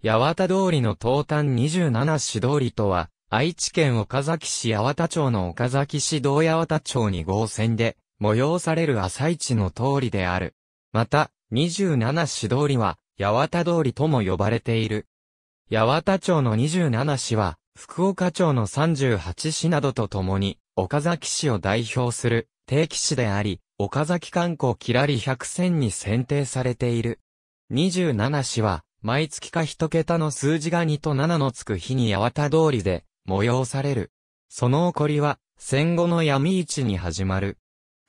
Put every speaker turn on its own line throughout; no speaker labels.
八幡通りの東端27市通りとは、愛知県岡崎市八幡町の岡崎市道八幡町に合戦で、催される朝市の通りである。また、27市通りは、八幡通りとも呼ばれている。八幡町の27市は、福岡町の38市などとともに、岡崎市を代表する定期市であり、岡崎観光キラリ100選に選定されている。27市は、毎月か一桁の数字が2と7のつく日に八幡通りで催される。その起こりは戦後の闇市に始まる。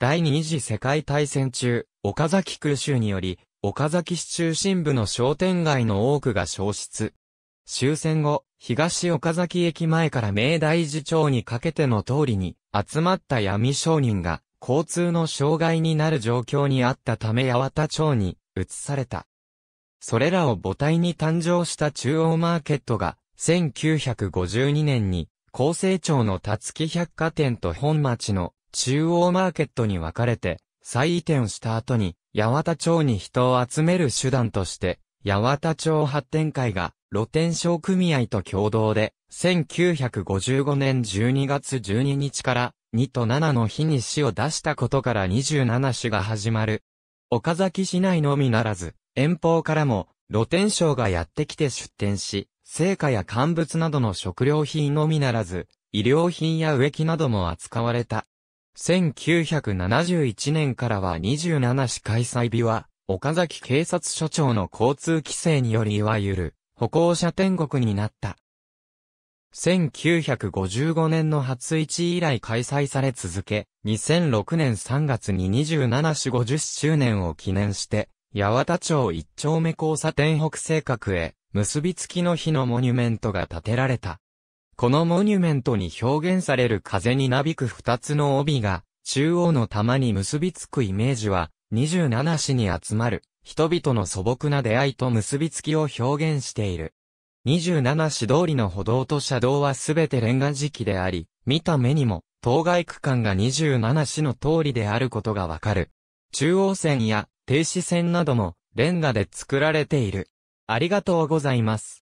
第二次世界大戦中、岡崎空襲により、岡崎市中心部の商店街の多くが消失。終戦後、東岡崎駅前から明大寺町にかけての通りに集まった闇商人が交通の障害になる状況にあったため八幡町に移された。それらを母体に誕生した中央マーケットが、1952年に、厚生町のたつき百貨店と本町の中央マーケットに分かれて、再移転した後に、八幡町に人を集める手段として、八幡町発展会が露天商組合と共同で、1955年12月12日から2と7の日に市を出したことから27市が始まる。岡崎市内のみならず、遠方からも露天商がやってきて出店し、成果や乾物などの食料品のみならず、医療品や植木なども扱われた。1971年からは27市開催日は、岡崎警察署長の交通規制によりいわゆる歩行者天国になった。1955年の初市以来開催され続け、2006年3月に27市50周年を記念して、八幡町一丁目交差点北西角へ、結びつきの日のモニュメントが建てられた。このモニュメントに表現される風になびく二つの帯が、中央の玉に結びつくイメージは、二十七市に集まる、人々の素朴な出会いと結びつきを表現している。二十七市通りの歩道と車道はすべてレンガ時期であり、見た目にも、当該区間が二十七市の通りであることがわかる。中央線や停止線などもレンガで作られている。ありがとうございます。